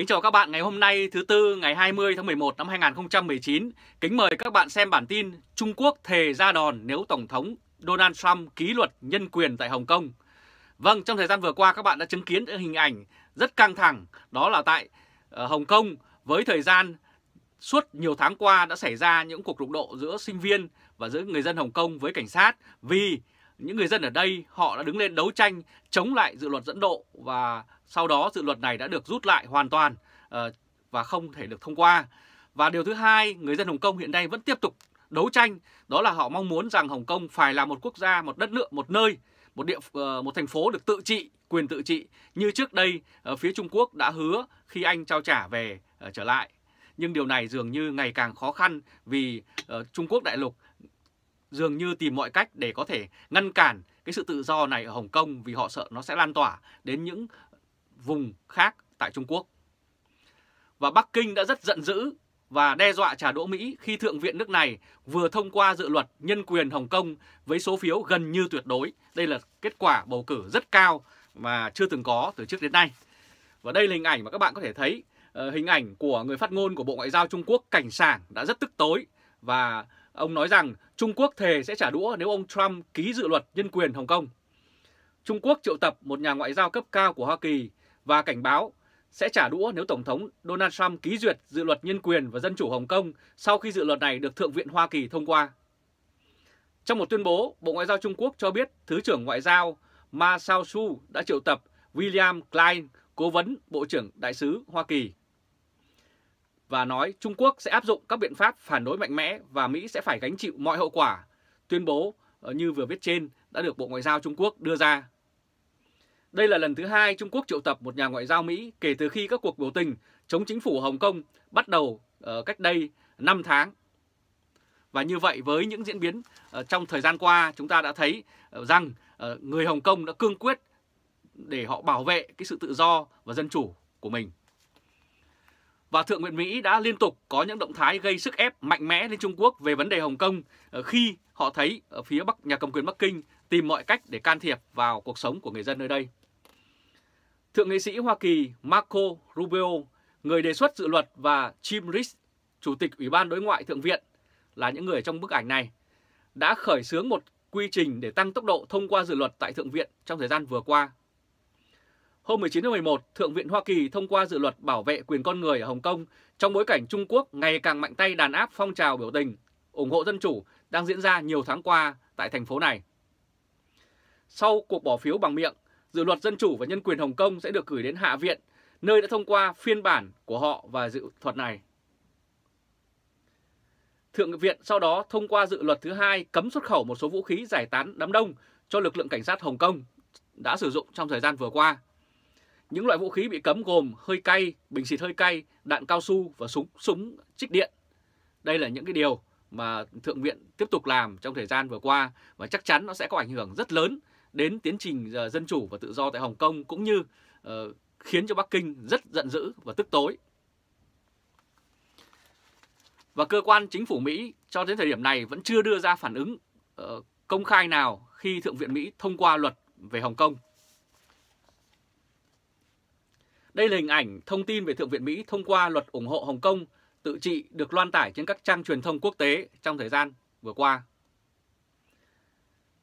Kính chào các bạn ngày hôm nay thứ Tư ngày 20 tháng 11 năm 2019. Kính mời các bạn xem bản tin Trung Quốc thề ra đòn nếu Tổng thống Donald Trump ký luật nhân quyền tại Hồng Kông. Vâng, trong thời gian vừa qua các bạn đã chứng kiến hình ảnh rất căng thẳng đó là tại ờ, Hồng Kông với thời gian suốt nhiều tháng qua đã xảy ra những cuộc đụng độ giữa sinh viên và giữa người dân Hồng Kông với cảnh sát vì những người dân ở đây họ đã đứng lên đấu tranh chống lại dự luật dẫn độ và sau đó dự luật này đã được rút lại hoàn toàn ờ, và không thể được thông qua. Và điều thứ hai, người dân Hồng Kông hiện nay vẫn tiếp tục đấu tranh, đó là họ mong muốn rằng Hồng Kông phải là một quốc gia, một đất nước, một nơi, một địa ờ, một thành phố được tự trị, quyền tự trị như trước đây phía Trung Quốc đã hứa khi anh trao trả về ờ, trở lại. Nhưng điều này dường như ngày càng khó khăn vì Trung Quốc đại lục dường như tìm mọi cách để có thể ngăn cản cái sự tự do này ở Hồng Kông vì họ sợ nó sẽ lan tỏa đến những vùng khác tại Trung Quốc. Và Bắc Kinh đã rất giận dữ và đe dọa trả đũa Mỹ khi Thượng viện nước này vừa thông qua dự luật nhân quyền Hồng Kông với số phiếu gần như tuyệt đối. Đây là kết quả bầu cử rất cao mà chưa từng có từ trước đến nay. Và đây là hình ảnh mà các bạn có thể thấy ờ, hình ảnh của người phát ngôn của Bộ Ngoại giao Trung Quốc Cảnh Sảng đã rất tức tối và Ông nói rằng Trung Quốc thề sẽ trả đũa nếu ông Trump ký dự luật nhân quyền Hồng Kông. Trung Quốc triệu tập một nhà ngoại giao cấp cao của Hoa Kỳ và cảnh báo sẽ trả đũa nếu Tổng thống Donald Trump ký duyệt dự luật nhân quyền và dân chủ Hồng Kông sau khi dự luật này được Thượng viện Hoa Kỳ thông qua. Trong một tuyên bố, Bộ Ngoại giao Trung Quốc cho biết Thứ trưởng Ngoại giao Ma Sao Su đã triệu tập William Klein, cố vấn Bộ trưởng Đại sứ Hoa Kỳ và nói Trung Quốc sẽ áp dụng các biện pháp phản đối mạnh mẽ và Mỹ sẽ phải gánh chịu mọi hậu quả. Tuyên bố ờ, như vừa viết trên đã được Bộ Ngoại giao Trung Quốc đưa ra. Đây là lần thứ hai Trung Quốc triệu tập một nhà ngoại giao Mỹ kể từ khi các cuộc biểu tình chống chính phủ Hồng Kông bắt đầu ờ, cách đây 5 tháng. Và như vậy với những diễn biến ờ, trong thời gian qua chúng ta đã thấy rằng người Hồng Kông đã cương quyết để họ bảo vệ cái sự tự do và dân chủ của mình và Thượng viện Mỹ đã liên tục có những động thái gây sức ép mạnh mẽ lên Trung Quốc về vấn đề Hồng Kông ờ, khi họ thấy ở phía Bắc nhà cầm quyền Bắc Kinh tìm mọi cách để can thiệp vào cuộc sống của người dân nơi đây. Thượng nghị sĩ Hoa Kỳ Marco Rubio, người đề xuất dự luật và Jim Risch, Chủ tịch Ủy ban Đối ngoại Thượng viện, là những người trong bức ảnh này, đã khởi xướng một quy trình để tăng tốc độ thông qua dự luật tại Thượng viện trong thời gian vừa qua Hôm 19 tháng 11, Thượng viện Hoa Kỳ thông qua dự luật bảo vệ quyền con người ở Hồng Kông trong bối cảnh Trung Quốc ngày càng mạnh tay đàn áp phong trào biểu tình, ủng hộ dân chủ đang diễn ra nhiều tháng qua tại thành phố này. Sau cuộc bỏ phiếu bằng miệng, dự luật dân chủ và nhân quyền Hồng Kông sẽ được gửi đến Hạ viện, nơi đã thông qua phiên bản của họ và dự thuật này. Thượng viện sau đó thông qua dự luật thứ hai cấm xuất khẩu một số vũ khí giải tán đám đông cho lực lượng cảnh sát Hồng Kông đã sử dụng trong thời gian vừa qua những loại vũ khí bị cấm gồm hơi cay, bình xịt hơi cay, đạn cao su và súng súng trích điện. Đây là những cái điều mà Thượng viện tiếp tục làm trong thời gian vừa qua và chắc chắn nó sẽ có ảnh hưởng rất lớn đến tiến trình ờ, dân chủ và tự do tại Hồng Kông cũng như uh, khiến cho Bắc Kinh rất giận dữ và tức tối. Và cơ quan chính phủ Mỹ cho đến thời điểm này vẫn chưa đưa ra phản ứng uh, công khai nào khi Thượng viện Mỹ thông qua luật về Hồng Kông. Đây là hình ảnh thông tin về Thượng viện Mỹ thông qua luật ủng hộ Hồng Kông tự trị được loan tải trên các trang truyền thông quốc tế trong thời gian vừa qua.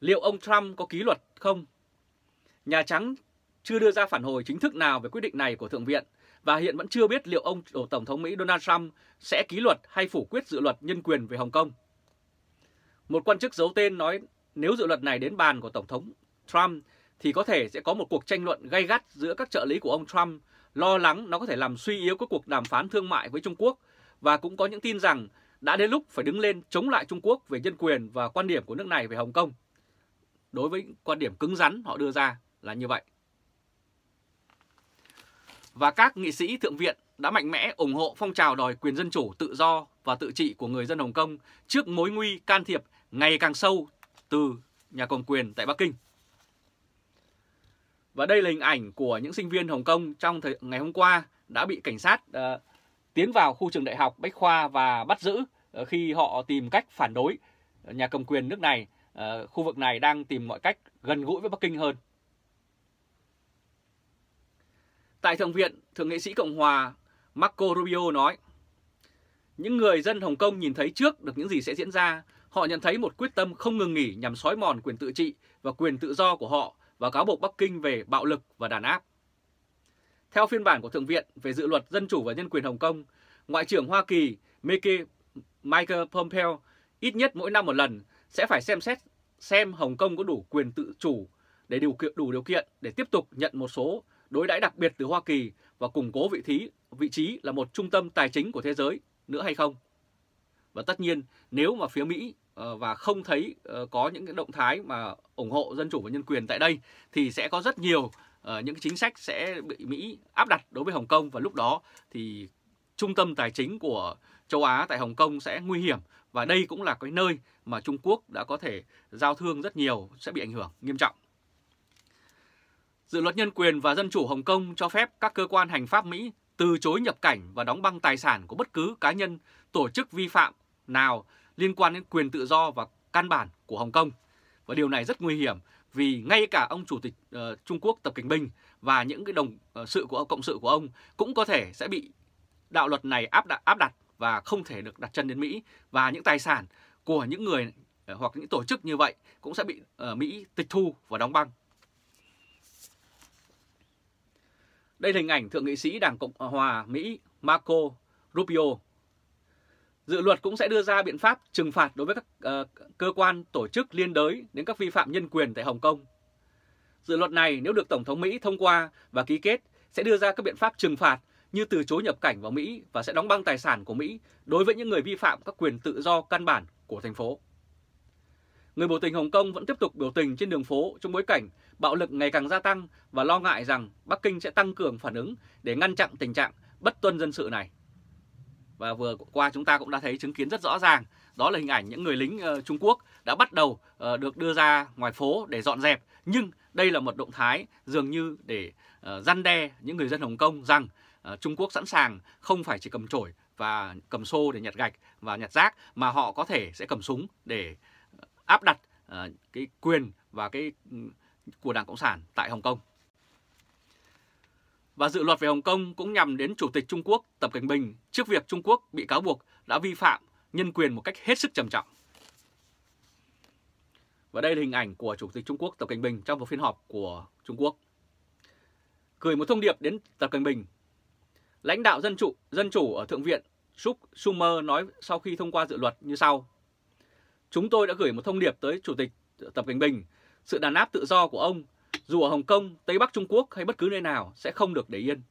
Liệu ông Trump có ký luật không? Nhà Trắng chưa đưa ra phản hồi chính thức nào về quyết định này của Thượng viện và hiện vẫn chưa biết liệu ông Tổng thống Mỹ Donald Trump sẽ ký luật hay phủ quyết dự luật nhân quyền về Hồng Kông. Một quan chức giấu tên nói nếu dự luật này đến bàn của Tổng thống Trump thì có thể sẽ có một cuộc tranh luận gay gắt giữa các trợ lý của ông Trump lo lắng nó có thể làm suy yếu các cuộc đàm phán thương mại với Trung Quốc và cũng có những tin rằng đã đến lúc phải đứng lên chống lại Trung Quốc về nhân quyền và quan điểm của nước này về Hồng Kông. Đối với quan điểm cứng rắn họ đưa ra là như vậy. Và các nghị sĩ thượng viện đã mạnh mẽ ủng hộ phong trào đòi quyền dân chủ, tự do và tự trị của người dân Hồng Kông trước mối nguy can thiệp ngày càng sâu từ nhà cầm quyền tại Bắc Kinh. Và đây là hình ảnh của những sinh viên Hồng Kông trong thời, ngày hôm qua đã bị cảnh sát uh, tiến vào khu trường đại học Bách Khoa và bắt giữ uh, khi họ tìm cách phản đối nhà cầm quyền nước này. Uh, khu vực này đang tìm mọi cách gần gũi với Bắc Kinh hơn. Tại Thượng viện, Thượng nghị sĩ Cộng hòa Marco Rubio nói Những người dân Hồng Kông nhìn thấy trước được những gì sẽ diễn ra Họ nhận thấy một quyết tâm không ngừng nghỉ nhằm xói mòn quyền tự trị và quyền tự do của họ và cáo buộc Bắc Kinh về bạo lực và đàn áp. Theo phiên bản của Thượng viện về dự luật Dân chủ và Nhân quyền Hồng Kông, Ngoại trưởng Hoa Kỳ Michael Pompeo ít nhất mỗi năm một lần sẽ phải xem xét xem Hồng Kông có đủ quyền tự chủ để điều kiện đủ điều kiện để tiếp tục nhận một số đối đãi đặc biệt từ Hoa Kỳ và củng cố vị trí vị trí là một trung tâm tài chính của thế giới nữa hay không. Và tất nhiên nếu mà phía Mỹ ờ, và không thấy ờ, có những cái động thái mà ủng hộ dân chủ và nhân quyền tại đây thì sẽ có rất nhiều ờ, những chính sách sẽ bị Mỹ áp đặt đối với Hồng Kông và lúc đó thì trung tâm tài chính của châu Á tại Hồng Kông sẽ nguy hiểm và đây cũng là cái nơi mà Trung Quốc đã có thể giao thương rất nhiều sẽ bị ảnh hưởng nghiêm trọng. Dự luật nhân quyền và dân chủ Hồng Kông cho phép các cơ quan hành pháp Mỹ từ chối nhập cảnh và đóng băng tài sản của bất cứ cá nhân, tổ chức vi phạm nào liên quan đến quyền tự do và căn bản của Hồng Kông. Và điều này rất nguy hiểm vì ngay cả ông chủ tịch uh, Trung Quốc Tập Cảnh Bình và những cái đồng uh, sự của cộng sự của ông cũng có thể sẽ bị đạo luật này áp đặt, áp đặt và không thể được đặt chân đến Mỹ và những tài sản của những người uh, hoặc những tổ chức như vậy cũng sẽ bị uh, Mỹ tịch thu và đóng băng. Đây là hình ảnh thượng nghị sĩ Đảng Cộng hòa Mỹ Marco Rubio Dự luật cũng sẽ đưa ra biện pháp trừng phạt đối với các uh, cơ quan tổ chức liên đới đến các vi phạm nhân quyền tại Hồng Kông. Dự luật này nếu được Tổng thống Mỹ thông qua và ký kết sẽ đưa ra các biện pháp trừng phạt như từ chối nhập cảnh vào Mỹ và sẽ đóng băng tài sản của Mỹ đối với những người vi phạm các quyền tự do căn bản của thành phố. Người biểu tình Hồng Kông vẫn tiếp tục biểu tình trên đường phố trong bối cảnh bạo lực ngày càng gia tăng và lo ngại rằng Bắc Kinh sẽ tăng cường phản ứng để ngăn chặn tình trạng bất tuân dân sự này và vừa qua chúng ta cũng đã thấy chứng kiến rất rõ ràng đó là hình ảnh những người lính ờ, Trung Quốc đã bắt đầu ờ, được đưa ra ngoài phố để dọn dẹp nhưng đây là một động thái dường như để uh, răn đe những người dân Hồng Kông rằng Trung Quốc sẵn sàng không phải chỉ cầm chổi và cầm xô để nhặt gạch và nhặt rác mà họ có thể sẽ cầm súng để áp đặt cái quyền và cái ừ, của Đảng Cộng sản tại Hồng Kông và dự luật về Hồng Kông cũng nhằm đến Chủ tịch Trung Quốc Tập Cảnh Bình trước việc Trung Quốc bị cáo buộc đã vi phạm nhân quyền một cách hết sức trầm trọng. Và đây là hình ảnh của Chủ tịch Trung Quốc Tập Cảnh Bình trong một phiên họp của Trung Quốc. Gửi một thông điệp đến Tập Cảnh Bình. Lãnh đạo dân chủ, dân chủ ở Thượng viện Shuk Sumer nói sau khi thông qua dự luật như sau. Chúng tôi đã gửi một thông điệp tới Chủ tịch Tập Cảnh Bình. Sự đàn áp tự do của ông dù ở Hồng Kông, Tây Bắc Trung Quốc hay bất cứ nơi nào sẽ không được để yên.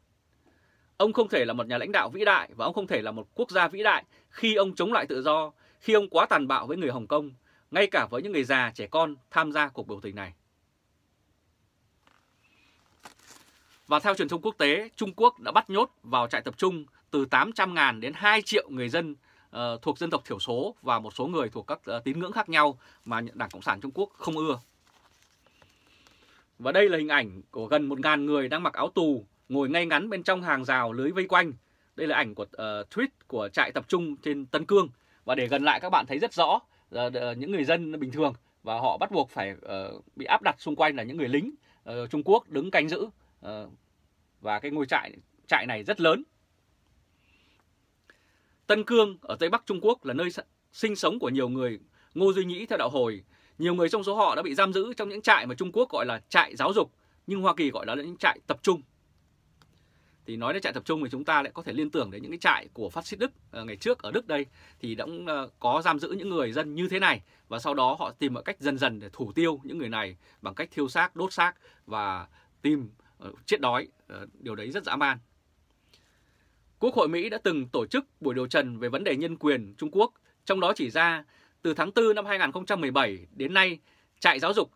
Ông không thể là một nhà lãnh đạo vĩ đại và ông không thể là một quốc gia vĩ đại khi ông chống lại tự do, khi ông quá tàn bạo với người Hồng Kông, ngay cả với những người già, trẻ con tham gia cuộc biểu tình này. Và theo truyền thông quốc tế, Trung Quốc đã bắt nhốt vào trại tập trung từ 800.000 đến 2 triệu người dân uh, thuộc dân tộc thiểu số và một số người thuộc các uh, tín ngưỡng khác nhau mà Đảng Cộng sản Trung Quốc không ưa. Và đây là hình ảnh của gần 1.000 người đang mặc áo tù ngồi ngay ngắn bên trong hàng rào lưới vây quanh. Đây là ảnh của uh, tweet của trại tập trung trên Tân Cương. Và để gần lại các bạn thấy rất rõ uh, những người dân bình thường và họ bắt buộc phải uh, bị áp đặt xung quanh là những người lính uh, Trung Quốc đứng canh giữ. Uh, và cái ngôi trại trại này rất lớn. Tân Cương ở Tây Bắc Trung Quốc là nơi sinh sống của nhiều người. Ngô Duy Nhĩ theo đạo hồi nhiều người trong số họ đã bị giam giữ trong những trại mà Trung Quốc gọi là trại giáo dục, nhưng Hoa Kỳ gọi là những trại tập trung. Thì nói đến trại tập trung thì chúng ta lại có thể liên tưởng đến những cái trại của phát xít Đức ờ, ngày trước ở Đức đây thì đã ờ, có giam giữ những người dân như thế này và sau đó họ tìm mọi cách dần dần để thủ tiêu những người này bằng cách thiêu xác, đốt xác và tìm ờ, chết đói. Điều đấy rất dã man. Quốc hội Mỹ đã từng tổ chức buổi điều trần về vấn đề nhân quyền Trung Quốc, trong đó chỉ ra từ tháng 4 năm 2017 đến nay, trại giáo dục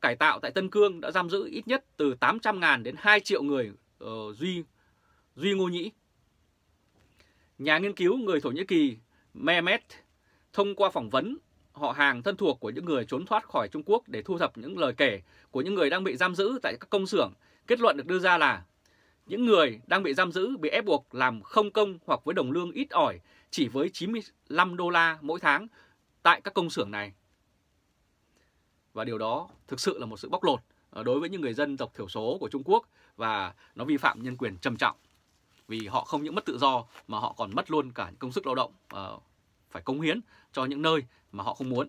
cải tạo tại Tân Cương đã giam giữ ít nhất từ 800.000 đến 2 triệu người uh, Duy, Duy Ngô Nhĩ. Nhà nghiên cứu người Thổ Nhĩ Kỳ Mehmet thông qua phỏng vấn họ hàng thân thuộc của những người trốn thoát khỏi Trung Quốc để thu thập những lời kể của những người đang bị giam giữ tại các công xưởng, kết luận được đưa ra là những người đang bị giam giữ bị ép buộc làm không công hoặc với đồng lương ít ỏi chỉ với 95 đô la mỗi tháng tại các công xưởng này. Và điều đó thực sự là một sự bóc lột ờ, đối với những người dân tộc thiểu số của Trung Quốc và nó vi phạm nhân quyền trầm trọng. Vì họ không những mất tự do mà họ còn mất luôn cả công sức lao động ờ, phải cống hiến cho những nơi mà họ không muốn.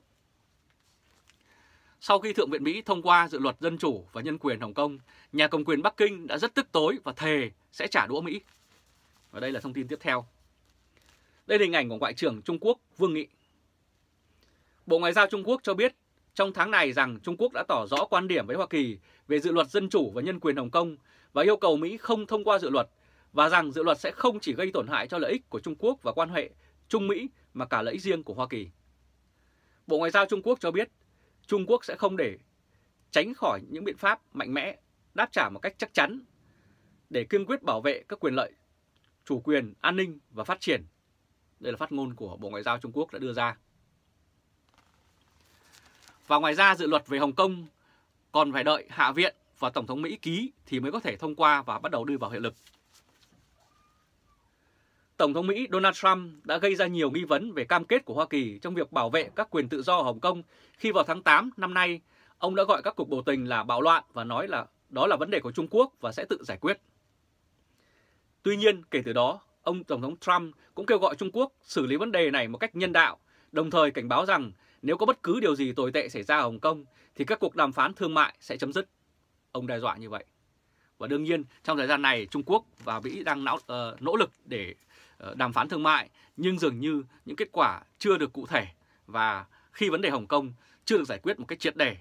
Sau khi Thượng viện Mỹ thông qua dự luật dân chủ và nhân quyền Hồng Kông, nhà cầm quyền Bắc Kinh đã rất tức tối và thề sẽ trả đũa Mỹ. Và đây là thông tin tiếp theo. Đây là hình ảnh của Ngoại trưởng Trung Quốc Vương Nghị Bộ Ngoại giao Trung Quốc cho biết trong tháng này rằng Trung Quốc đã tỏ rõ quan điểm với Hoa Kỳ về dự luật dân chủ và nhân quyền Hồng Kông và yêu cầu Mỹ không thông qua dự luật và rằng dự luật sẽ không chỉ gây tổn hại cho lợi ích của Trung Quốc và quan hệ Trung Mỹ mà cả lợi ích riêng của Hoa Kỳ. Bộ Ngoại giao Trung Quốc cho biết Trung Quốc sẽ không để tránh khỏi những biện pháp mạnh mẽ đáp trả một cách chắc chắn để kiên quyết bảo vệ các quyền lợi, chủ quyền, an ninh và phát triển. Đây là phát ngôn của Bộ Ngoại giao Trung Quốc đã đưa ra. Và ngoài ra dự luật về Hồng Kông còn phải đợi Hạ viện và Tổng thống Mỹ ký thì mới có thể thông qua và bắt đầu đưa vào hiệu lực. Tổng thống Mỹ Donald Trump đã gây ra nhiều nghi vấn về cam kết của Hoa Kỳ trong việc bảo vệ các quyền tự do ở Hồng Kông khi vào tháng 8 năm nay, ông đã gọi các cuộc biểu tình là bạo loạn và nói là đó là vấn đề của Trung Quốc và sẽ tự giải quyết. Tuy nhiên, kể từ đó, ông Tổng thống Trump cũng kêu gọi Trung Quốc xử lý vấn đề này một cách nhân đạo, đồng thời cảnh báo rằng nếu có bất cứ điều gì tồi tệ xảy ra ở Hồng Kông thì các cuộc đàm phán thương mại sẽ chấm dứt. Ông đe dọa như vậy. Và đương nhiên trong thời gian này Trung Quốc và Mỹ đang não, uh, nỗ lực để uh, đàm phán thương mại nhưng dường như những kết quả chưa được cụ thể và khi vấn đề Hồng Kông chưa được giải quyết một cách triệt đề,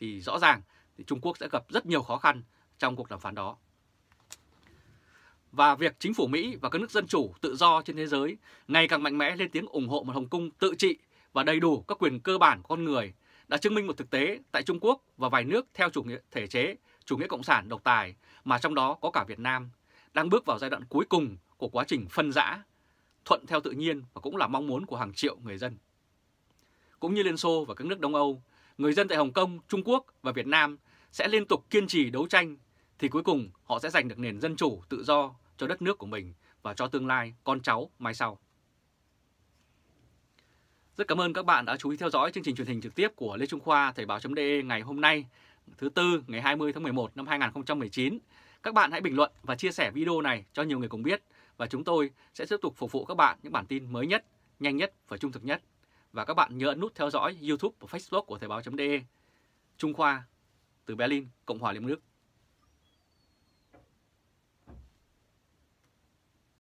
thì rõ ràng thì Trung Quốc sẽ gặp rất nhiều khó khăn trong cuộc đàm phán đó. Và việc chính phủ Mỹ và các nước dân chủ tự do trên thế giới ngày càng mạnh mẽ lên tiếng ủng hộ một Hồng Kông tự trị và đầy đủ các quyền cơ bản của con người đã chứng minh một thực tế tại Trung Quốc và vài nước theo chủ nghĩa thể chế, chủ nghĩa cộng sản độc tài mà trong đó có cả Việt Nam đang bước vào giai đoạn cuối cùng của quá trình phân rã, thuận theo tự nhiên và cũng là mong muốn của hàng triệu người dân. Cũng như Liên Xô và các nước Đông Âu, người dân tại Hồng Kông, Trung Quốc và Việt Nam sẽ liên tục kiên trì đấu tranh thì cuối cùng họ sẽ giành được nền dân chủ tự do cho đất nước của mình và cho tương lai con cháu mai sau. Rất cảm ơn các bạn đã chú ý theo dõi chương trình truyền hình trực tiếp của Lê Trung Khoa Thời báo.de ngày hôm nay, thứ Tư ngày 20 tháng 11 năm 2019. Các bạn hãy bình luận và chia sẻ video này cho nhiều người cùng biết và chúng tôi sẽ tiếp tục phục vụ các bạn những bản tin mới nhất, nhanh nhất và trung thực nhất. Và các bạn nhớ ấn nút theo dõi YouTube và Facebook của Thời báo.de. Trung Khoa từ Berlin, Cộng hòa Liên bang Đức.